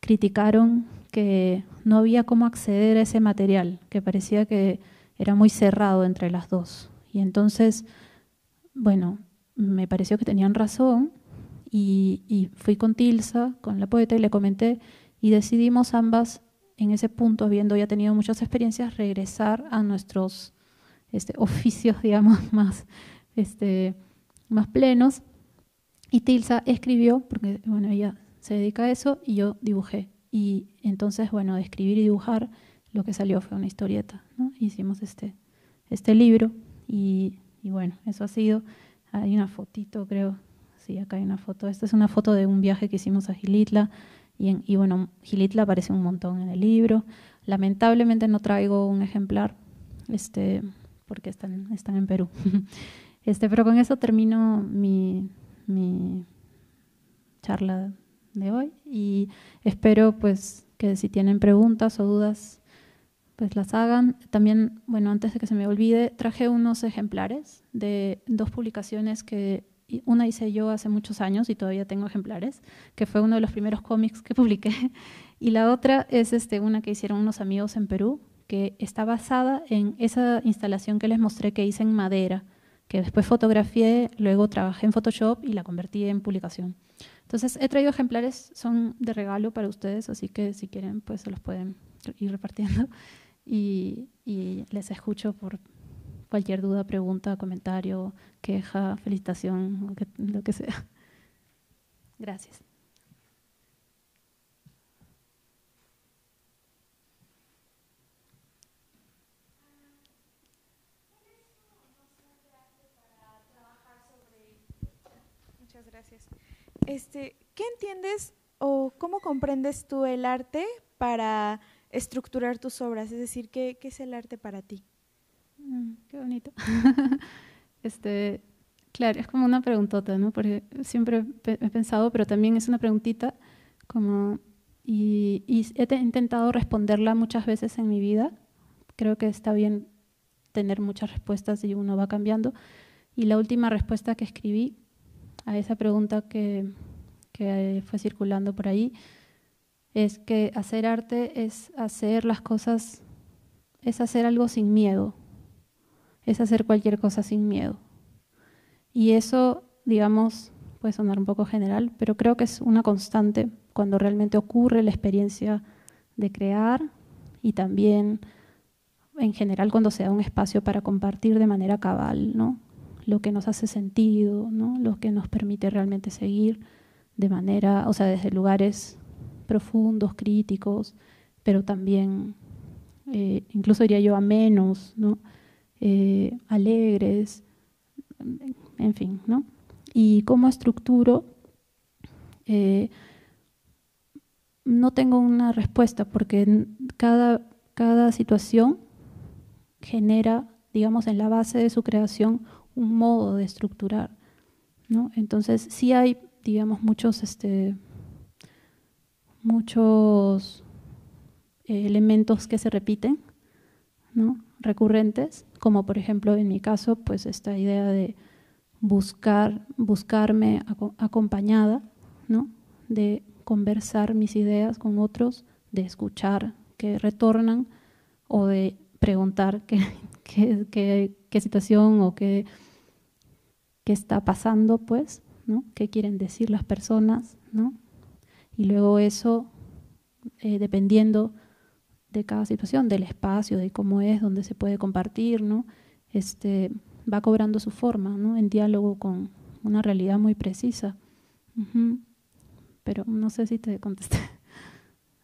criticaron que no había cómo acceder a ese material, que parecía que era muy cerrado entre las dos. Y entonces, bueno, me pareció que tenían razón y fui con Tilsa, con la poeta, y le comenté, y decidimos ambas en ese punto, habiendo ya tenido muchas experiencias, regresar a nuestros este, oficios, digamos, este, más, plenos. Y Tilsa escribió, porque bueno, ella se dedica a eso, y yo dibujé. Y entonces, bueno, de escribir y dibujar, lo que salió fue una historieta. ¿no? Hicimos este, este, libro y, y, bueno, eso ha sido. Hay una fotito, creo. Sí, acá hay una foto. Esta es una foto de un viaje que hicimos a Gilitla. Y, bueno, Gilitla aparece un montón en el libro. Lamentablemente no traigo un ejemplar, este, porque están, están en Perú. este, pero con eso termino mi, mi charla de hoy y espero pues que si tienen preguntas o dudas pues las hagan. También, bueno, antes de que se me olvide, traje unos ejemplares de dos publicaciones que una hice yo hace muchos años y todavía tengo ejemplares, que fue uno de los primeros cómics que publiqué. Y la otra es este, una que hicieron unos amigos en Perú, que está basada en esa instalación que les mostré que hice en madera, que después fotografié, luego trabajé en Photoshop y la convertí en publicación. Entonces he traído ejemplares, son de regalo para ustedes, así que si quieren pues se los pueden ir repartiendo y, y les escucho por cualquier duda, pregunta, comentario, queja, felicitación, lo que, sea. Gracias. Muchas gracias. Este, ¿Qué entiendes o cómo comprendes tú el arte para estructurar tus obras? Es decir, ¿qué, qué es el arte para ti? Mm, qué bonito. este, claro, es como una preguntota, ¿no? Porque siempre he pensado, pero también es una preguntita como... Y, y he intentado responderla muchas veces en mi vida. Creo que está bien tener muchas respuestas y uno va cambiando. Y la última respuesta que escribí a esa pregunta que, que, fue circulando por ahí es que hacer arte es hacer las cosas, es hacer algo sin miedo, es hacer cualquier cosa sin miedo. Y eso, digamos, puede sonar un poco general, pero creo que es una constante cuando realmente ocurre la experiencia de crear y también en general cuando se da un espacio para compartir de manera cabal, ¿no? Lo que nos hace sentido, ¿no? Lo que nos permite realmente seguir de manera, o sea, desde lugares profundos, críticos, pero también, eh, incluso diría yo, a menos, ¿no? Eh, alegres, en fin, ¿no? Y cómo estructuro, eh, no tengo una respuesta porque cada, cada situación genera, digamos, en la base de su creación un modo de estructurar, ¿no? Entonces si hay, digamos, muchos, este, muchos eh, elementos que se repiten, ¿no? recurrentes, como por ejemplo en mi caso, pues esta idea de buscar, buscarme acompañada, ¿no? de conversar mis ideas con otros, de escuchar que retornan o de preguntar qué, qué, situación o qué, qué está pasando, pues, ¿no? qué quieren decir las personas, ¿no? y luego eso, eh, dependiendo de cada situación, del espacio, de cómo es, donde se puede compartir, ¿no? Este, va cobrando su forma, ¿no? En diálogo con una realidad muy precisa. Pero no sé si te contesté.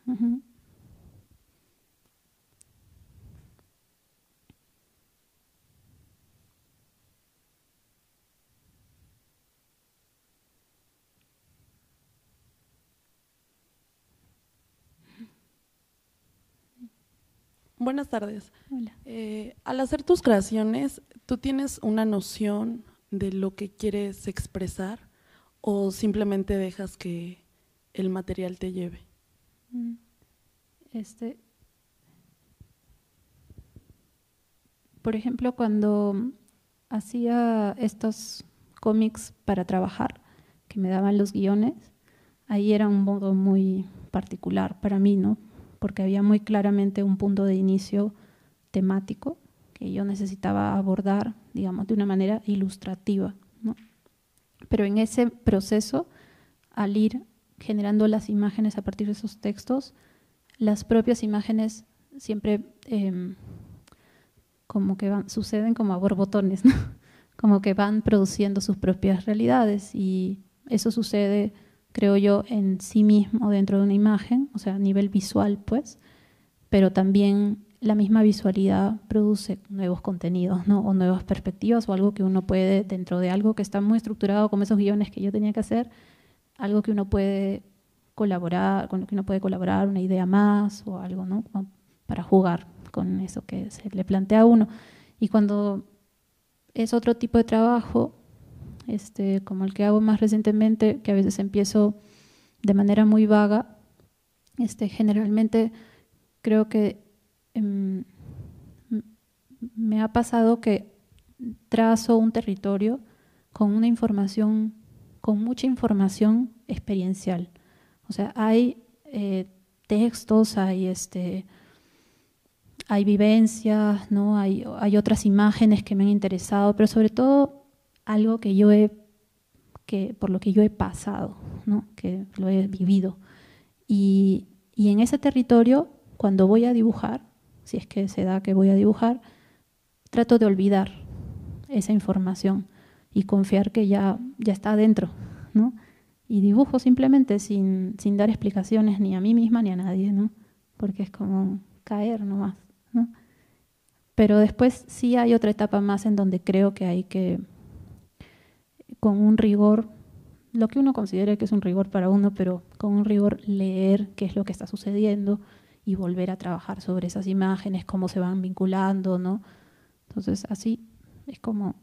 Buenas tardes. Eh, al hacer tus creaciones, ¿tú tienes una noción de lo que quieres expresar o simplemente dejas que el material te lleve? Mm, este, por ejemplo, cuando hacía estos cómics para trabajar, que me daban los guiones, ahí era un modo muy particular para mí, ¿no? porque había muy claramente un punto de inicio temático que yo necesitaba abordar, digamos, de una manera ilustrativa. Pero en ese proceso, al ir generando las imágenes a partir de esos textos, las propias imágenes siempre em, como que van, suceden como a borbotones, como que van produciendo sus propias realidades y eso sucede creo yo, en sí mismo dentro de una imagen, o sea, a nivel visual, pues, pero también la misma visualidad produce nuevos contenidos, ¿no? O nuevas perspectivas o algo que uno puede, dentro de algo que está muy estructurado, como esos guiones que yo tenía que hacer, algo que uno puede colaborar, con lo que uno puede colaborar, una idea más o algo, ¿no? Como para jugar con eso que se le plantea a uno. Y cuando es otro tipo de trabajo, este, como el que hago más recientemente, que a veces empiezo de manera muy vaga. Este, generalmente creo que em, me ha pasado que trazo un territorio con una información, con mucha información experiencial. O sea, hay eh, textos, hay este, hay vivencias, ¿no? hay, hay otras imágenes que me han interesado, pero sobre todo algo que yo he, que, por lo que yo he pasado, ¿no? que lo he vivido. Y, en ese territorio, cuando voy a dibujar, si es que se da que voy a dibujar, trato de olvidar esa información y confiar que ya, ya está adentro Y dibujo simplemente sin, sin, dar explicaciones ni a mí misma ni a nadie, ¿no? Porque es como caer nomás, Pero después sí hay otra etapa más en donde creo que hay que con un rigor, lo que uno considere que es un rigor para uno, pero con un rigor leer qué es lo que está sucediendo y volver a trabajar sobre esas imágenes, cómo se van vinculando, ¿no? Entonces, así es como,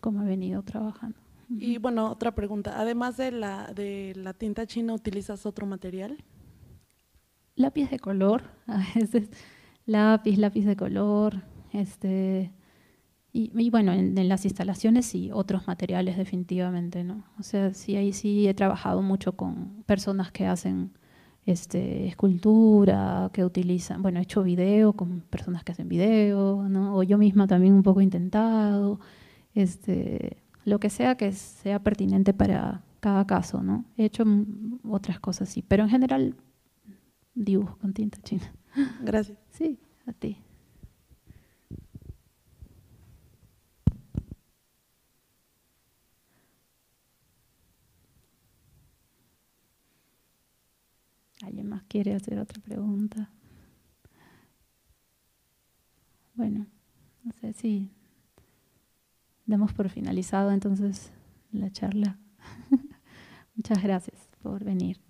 como he venido trabajando. Y bueno, otra pregunta. Además de la, de la tinta china, ¿utilizas otro material? Lápiz de color, a veces. Lápiz, lápiz de color, este, y, bueno, en, las instalaciones y otros materiales definitivamente, ¿no? O sea, sí, ahí sí he trabajado mucho con personas que hacen este, escultura, que utilizan, bueno, he hecho video con personas que hacen video, ¿no? O yo misma también un poco intentado, este, lo que sea que sea pertinente para cada caso, ¿no? He hecho otras cosas, sí, pero en general dibujo con tinta china. Gracias. Sí, a ti. ¿Alguien más quiere hacer otra pregunta? Bueno, no sé si damos por finalizado entonces la charla. Muchas gracias por venir.